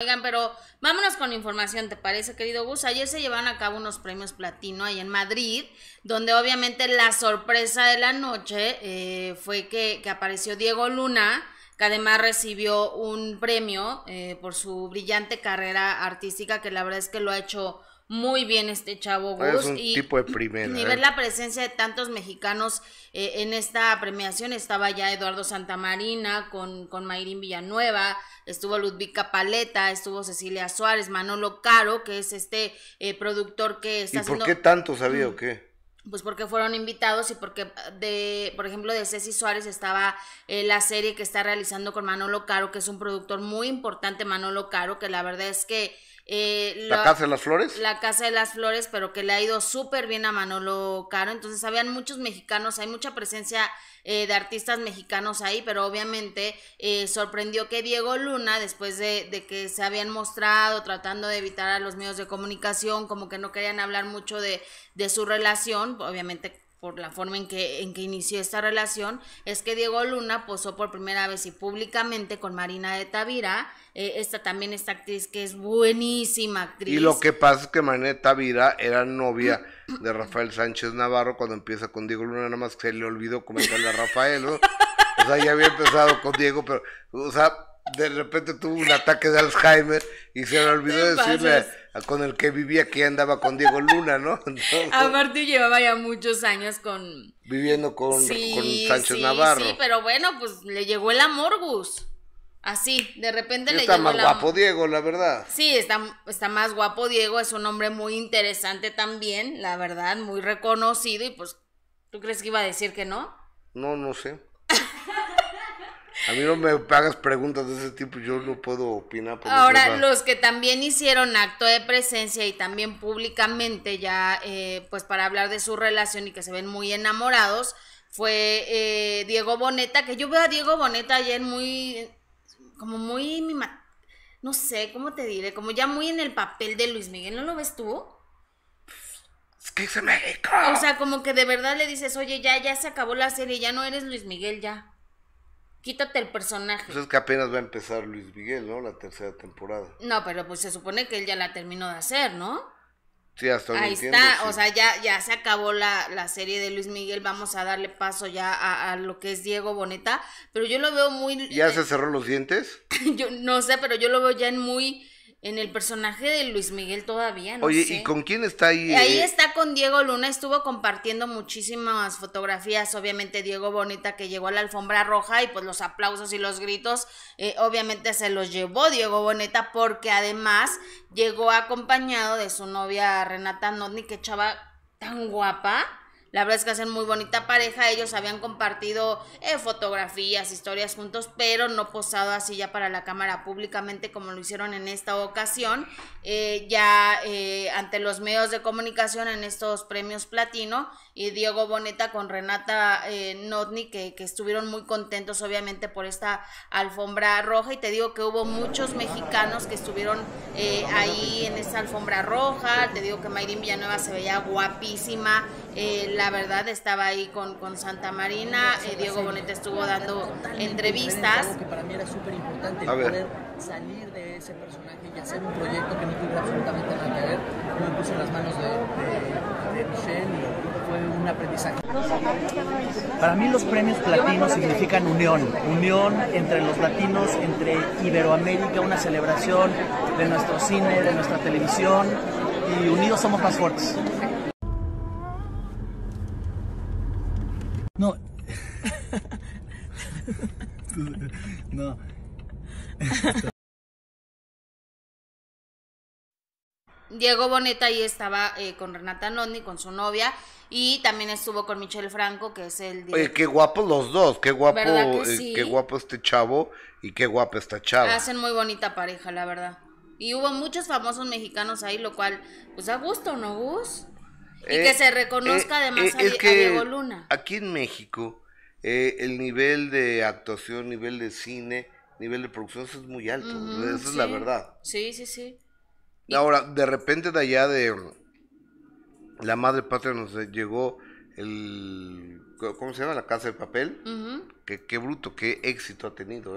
Oigan, pero vámonos con información, ¿te parece, querido Gus? Ayer se llevaron a cabo unos premios platino ahí en Madrid, donde obviamente la sorpresa de la noche eh, fue que, apareció Diego Luna, que además recibió un premio eh, por su brillante carrera artística, que la verdad es que lo ha hecho muy bien este chavo ah, Gus. Es un y, tipo de primera. Y ¿eh? ver la presencia de tantos mexicanos eh, en esta premiación. Estaba ya Eduardo Santamarina con, con Mayrín Villanueva, estuvo Ludvica Paleta, estuvo Cecilia Suárez, Manolo Caro, que es este eh, productor que está ¿Y por qué tanto sabía o qué? Pues porque fueron invitados y porque de, por ejemplo, de Ceci Suárez estaba la serie que está realizando con Manolo Caro, que es un productor muy importante, Manolo Caro, que la verdad es que eh, la, Casa de las Flores. La Casa de las Flores, pero que le ha ido súper bien a Manolo Caro. Entonces, habían muchos mexicanos, hay mucha presencia eh, de artistas mexicanos ahí, pero obviamente eh, sorprendió que Diego Luna, después de, que se habían mostrado tratando de evitar a los medios de comunicación, como que no querían hablar mucho de, de su relación, obviamente por la forma en que, en que inició esta relación, es que Diego Luna posó por primera vez y públicamente con Marina de Tavira. Eh, esta también, esta actriz que es buenísima actriz. Y lo que pasa es que Marina de Tavira era novia de Rafael Sánchez Navarro cuando empieza con Diego Luna, nada más que se le olvidó comentarle a Rafael. O sea, ya había empezado con Diego, pero, o sea, de repente tuvo un ataque de Alzheimer y se le olvidó decirle con el que vivía que andaba con Diego Luna, ¿no? Aparte llevaba ya muchos años con... Viviendo con, Sancho Navarro. Sí, pero bueno, pues le llegó el amor, Así, de repente le está más guapo Diego, la verdad. Sí, está, está más guapo Diego, es un hombre muy interesante también, la verdad, muy reconocido y pues, ¿tú crees que iba a decir que no? No, no sé. A mí no me hagas preguntas de ese tipo, yo no puedo opinar. Por Ahora, los que también hicieron acto de presencia y también públicamente ya, eh, pues para hablar de su relación y que se ven muy enamorados, fue eh, Diego Boneta, que yo veo a Diego Boneta ayer muy, como muy, no sé, ¿cómo te diré? Como ya muy en el papel de Luis Miguel, ¿no lo ves tú? Es que México. O sea, como que de verdad le dices, oye, ya, ya se acabó la serie, ya no eres Luis Miguel, ya quítate el personaje. Pues es que apenas va a empezar Luis Miguel, ¿no? La tercera temporada. No, pero pues se supone que él ya la terminó de hacer, ¿no? Sí, hasta Ahí está, o sea, ya, ya se acabó la, serie de Luis Miguel, vamos a darle paso ya a, a, lo que es Diego Boneta, pero yo lo veo muy... ¿Ya eh, se cerró los dientes? yo no sé, pero yo lo veo ya en muy en el personaje de Luis Miguel todavía, no Oye, ¿y con quién está ahí? Ahí eh? está con Diego Luna, estuvo compartiendo muchísimas fotografías, obviamente Diego Bonita que llegó a la alfombra roja y pues los aplausos y los gritos, eh, obviamente se los llevó Diego Bonita porque además llegó acompañado de su novia Renata Nodni, que chava tan guapa. La verdad es que hacen muy bonita pareja. Ellos habían compartido eh, fotografías, historias juntos, pero no posado así ya para la cámara públicamente como lo hicieron en esta ocasión. Eh, ya eh, ante los medios de comunicación en estos premios platino y Diego Boneta con Renata Notni que, que estuvieron muy contentos obviamente por esta alfombra roja. Y te digo que hubo muchos mexicanos que estuvieron ahí en esta alfombra roja. Te digo que Mayrin Villanueva se veía guapísima la verdad estaba ahí con, con Santa Marina, eh, Diego Boneta estuvo dando entrevistas. que para mí era súper importante poder salir de ese personaje y hacer un proyecto que no tuviera absolutamente nada que ver, me puse en las manos de, de, de Michelle y fue un aprendizaje. Para mí los premios platinos significan unión, unión entre los latinos, entre Iberoamérica, una celebración de nuestro cine, de nuestra televisión y unidos somos más fuertes. no. Diego Boneta ahí estaba eh, con Renata Noni con su novia, y también estuvo con Michelle Franco, que es el... Oye, qué guapos los dos, qué guapo, eh, qué guapo este chavo y qué guapa esta chava. Hacen muy bonita pareja, la verdad. Y hubo muchos famosos mexicanos ahí, lo cual, pues a gusto, ¿no, Gus? Y que eh, se reconozca además que a Diego Luna. Aquí en México eh, el nivel de actuación, nivel de cine, nivel de producción, eso es muy alto, esa es la verdad. Sí, sí, sí. Ahora, de repente de allá de um, la madre patria nos llegó el, ¿cómo se llama? La casa de papel. que qué, bruto, qué éxito ha tenido, ¿eh?